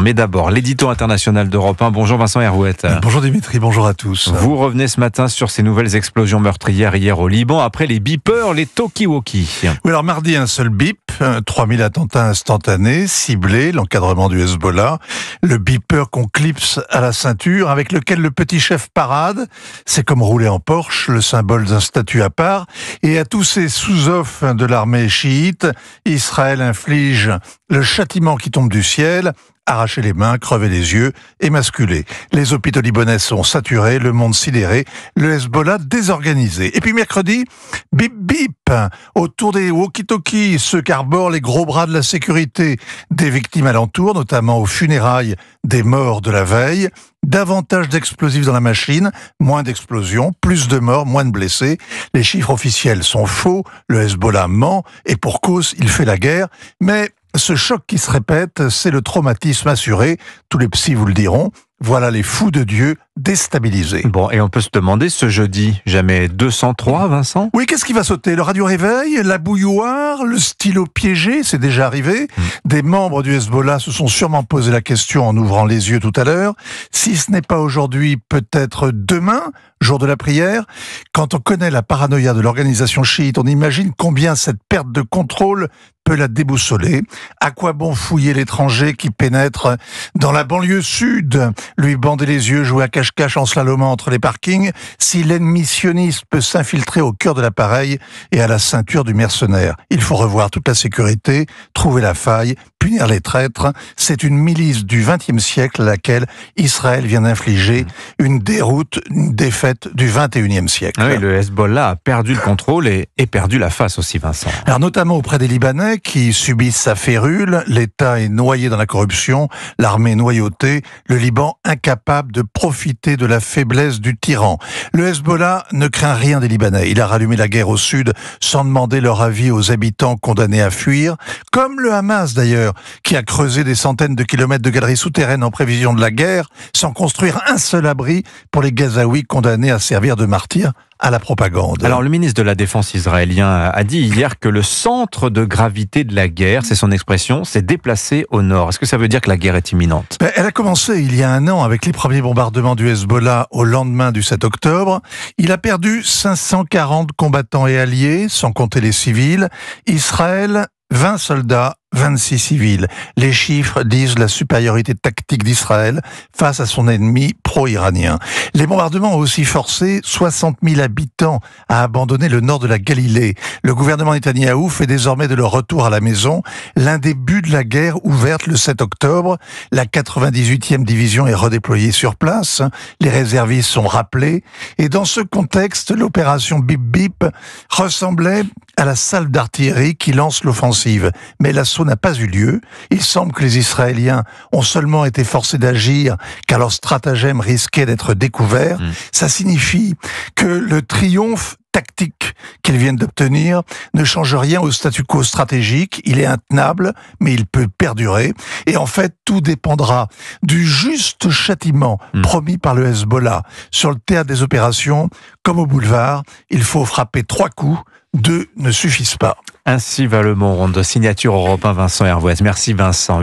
Mais d'abord, l'édito international d'Europe 1. Bonjour Vincent Herouette. Euh, bonjour Dimitri, bonjour à tous. Vous revenez ce matin sur ces nouvelles explosions meurtrières hier au Liban après les beepers, les talkie-walkie. Oui, alors mardi, un seul bip 3000 euh, attentats instantanés, ciblés, l'encadrement du Hezbollah, le beeper qu'on clipse à la ceinture, avec lequel le petit chef parade, c'est comme rouler en Porsche, le symbole d'un statut à part, et à tous ces sous offres de l'armée chiite, Israël inflige le châtiment qui tombe du ciel, arracher les mains, crever les yeux et Les hôpitaux libanais sont saturés, le monde sidéré, le Hezbollah désorganisé. Et puis mercredi, bip bip, autour des walkie-talkies, carbone D'abord, les gros bras de la sécurité des victimes alentour, notamment aux funérailles des morts de la veille. Davantage d'explosifs dans la machine, moins d'explosions, plus de morts, moins de blessés. Les chiffres officiels sont faux, le Hezbollah ment, et pour cause, il fait la guerre. Mais ce choc qui se répète, c'est le traumatisme assuré, tous les psys vous le diront, voilà les fous de Dieu déstabilisés. Bon, et on peut se demander ce jeudi, jamais 203, Vincent Oui, qu'est-ce qui va sauter Le radio réveil, la bouilloire, le stylo piégé, c'est déjà arrivé. Hmm. Des membres du Hezbollah se sont sûrement posé la question en ouvrant les yeux tout à l'heure. Si ce n'est pas aujourd'hui, peut-être demain, jour de la prière. Quand on connaît la paranoïa de l'organisation chiite, on imagine combien cette perte de contrôle peut la déboussoler. À quoi bon fouiller l'étranger qui pénètre dans la banlieue sud, lui bander les yeux, jouer à cache-cache en slalomant entre les parkings, si l'ennemi sioniste peut s'infiltrer au cœur de l'appareil et à la ceinture du mercenaire Il faut revoir toute la sécurité, trouver la faille, punir les traîtres. C'est une milice du XXe siècle à laquelle Israël vient d'infliger mmh. une déroute, une défaite du XXIe siècle. Ah oui, le Hezbollah a perdu le contrôle et, et perdu la face aussi, Vincent. Alors notamment auprès des Libanais qui subissent sa férule, l'État est noyé dans la corruption, l'armée noyautée, le Liban incapable de profiter de la faiblesse du tyran. Le Hezbollah ne craint rien des Libanais. Il a rallumé la guerre au sud sans demander leur avis aux habitants condamnés à fuir, comme le Hamas d'ailleurs, qui a creusé des centaines de kilomètres de galeries souterraines en prévision de la guerre, sans construire un seul abri pour les Gazaouis condamnés à servir de martyrs à la propagande. Alors le ministre de la Défense israélien a dit hier que le centre de gravité de la guerre, c'est son expression, s'est déplacé au nord. Est-ce que ça veut dire que la guerre est imminente ben, Elle a commencé il y a un an avec les premiers bombardements du Hezbollah au lendemain du 7 octobre. Il a perdu 540 combattants et alliés, sans compter les civils. Israël 20 soldats 26 civils. Les chiffres disent la supériorité tactique d'Israël face à son ennemi pro-iranien. Les bombardements ont aussi forcé 60 000 habitants à abandonner le nord de la Galilée. Le gouvernement Netanyahou fait désormais de leur retour à la maison l'un des buts de la guerre ouverte le 7 octobre. La 98e division est redéployée sur place. Les réservistes sont rappelés. Et dans ce contexte, l'opération Bip Bip ressemblait à la salle d'artillerie qui lance l'offensive. Mais la n'a pas eu lieu. Il semble que les Israéliens ont seulement été forcés d'agir car leur stratagème risquait d'être découvert. Mm. Ça signifie que le triomphe tactique qu'ils viennent d'obtenir ne change rien au statu quo stratégique. Il est intenable, mais il peut perdurer. Et en fait, tout dépendra du juste châtiment hmm. promis par le Hezbollah. Sur le théâtre des opérations, comme au boulevard, il faut frapper trois coups. Deux ne suffisent pas. Ainsi va le monde. Signature Europe Vincent Hervoise. Merci Vincent.